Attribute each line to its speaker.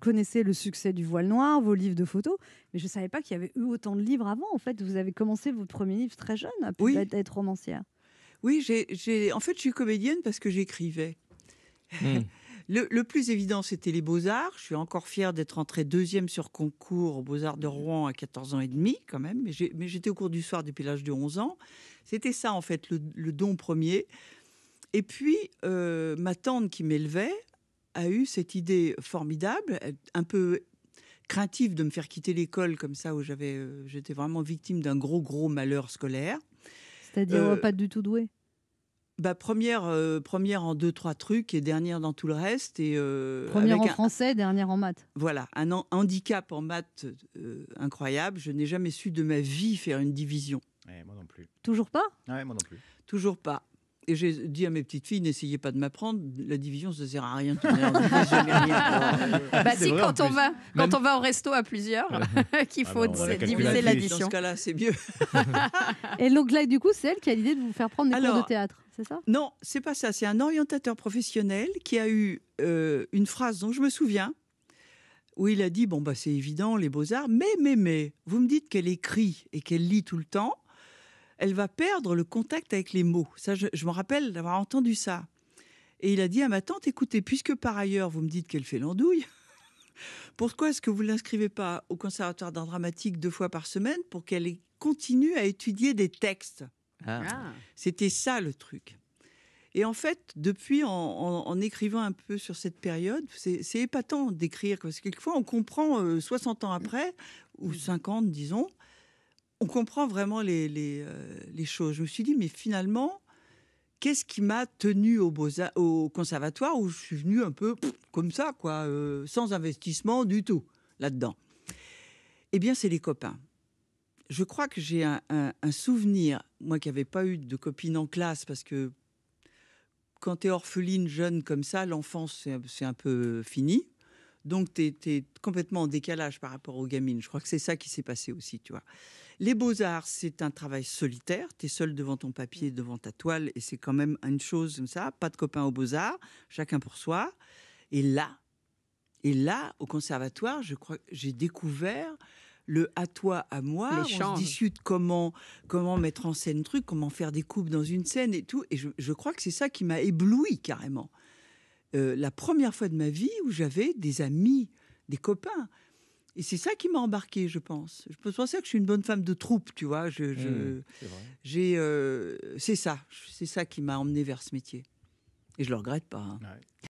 Speaker 1: connaissez le succès du voile noir, vos livres de photos, mais je ne savais pas qu'il y avait eu autant de livres avant. En fait, vous avez commencé vos premiers livres très jeune, à être romancière. Oui, j'ai, en fait, je suis comédienne parce que j'écrivais. Hmm. Le, plus évident, c'était les Beaux-Arts. Je suis encore fière d'être entrée deuxième sur concours aux Beaux-Arts de Rouen à 14 ans et demi, quand même. Mais j'étais au cours du soir depuis l'âge de 11 ans. C'était ça, en fait, le, don premier. Et puis, euh, ma tante qui m'élevait, a eu cette idée formidable, euh, un peu craintive de me faire quitter l'école comme ça, où j'avais, euh, j'étais vraiment victime d'un gros, gros malheur scolaire. C'est-à-dire euh, pas du tout doué. bah, première, première en deux, trois trucs et dernière dans tout le reste. Et, première en français, dernière en maths. Voilà, un, handicap en maths incroyable. Je n'ai jamais su de ma vie faire une division. Eh, moi non plus. Toujours pas Moi non plus. Toujours pas. Et j'ai dit à mes petites filles, n'essayez pas de m'apprendre, la division, ça ne sert à rien. Ah, bah, ah, bah si, quand, on va, quand on va au resto à plusieurs, qu'il ah, faut bah, diviser l'addition. Dans ce cas-là, c'est mieux. et donc là, du coup, c'est elle qui a l'idée de vous faire prendre des cours de théâtre, c'est ça Non, c'est pas ça. C'est un orientateur professionnel qui a eu euh, une phrase dont je me souviens, où il a dit, bon, bah, c'est évident, les beaux-arts, mais, mais, mais, vous me dites qu'elle écrit et qu'elle lit tout le temps elle va perdre le contact avec les mots. Ça, je, me rappelle d'avoir entendu ça. Et il a dit à ma tante, écoutez, puisque par ailleurs vous me dites qu'elle fait l'andouille, pourquoi est-ce que vous ne l'inscrivez pas au conservatoire d'art dramatique deux fois par semaine pour qu'elle continue à étudier des textes ah. Ah. C'était ça le truc. Et en fait, depuis, en, écrivant un peu sur cette période, c'est épatant d'écrire, parce que quelquefois on comprend 60 euh, ans après, ou 50 disons, on comprend vraiment euh, les, choses. Je me suis dit, mais finalement, qu'est-ce qui m'a tenu au, au conservatoire où je suis venue un peu comme ça, quoi, euh, sans investissement du tout là-dedans Eh bien, c'est les copains. Je crois que j'ai un, souvenir, moi qui n'avais pas eu de copine en classe, parce que quand tu es orpheline jeune comme ça, l'enfance, c'est un peu fini. Donc, tu es, es, complètement en décalage par rapport aux gamines. Je crois que c'est ça qui s'est passé aussi, tu vois. Les beaux-arts, c'est un travail solitaire. Tu es seul devant ton papier, mmh. devant ta toile, et c'est quand même une chose comme ça. Pas de copains aux beaux-arts, chacun pour soi. Et là, et là, au conservatoire, je crois, j'ai découvert le à toi, à moi. On discute comment, comment mettre en scène un truc, comment faire des coupes dans une scène et tout. Et je, crois que c'est ça qui m'a ébloui carrément. Euh, la première fois de ma vie où j'avais des amis, des copains, et c'est ça qui m'a embarqué, je pense. Je pense penser que je suis une bonne femme de troupe, tu vois. Je, mmh, j'ai, euh, c'est ça, c'est ça qui m'a emmené vers ce métier. Et je ne le regrette pas. Hein.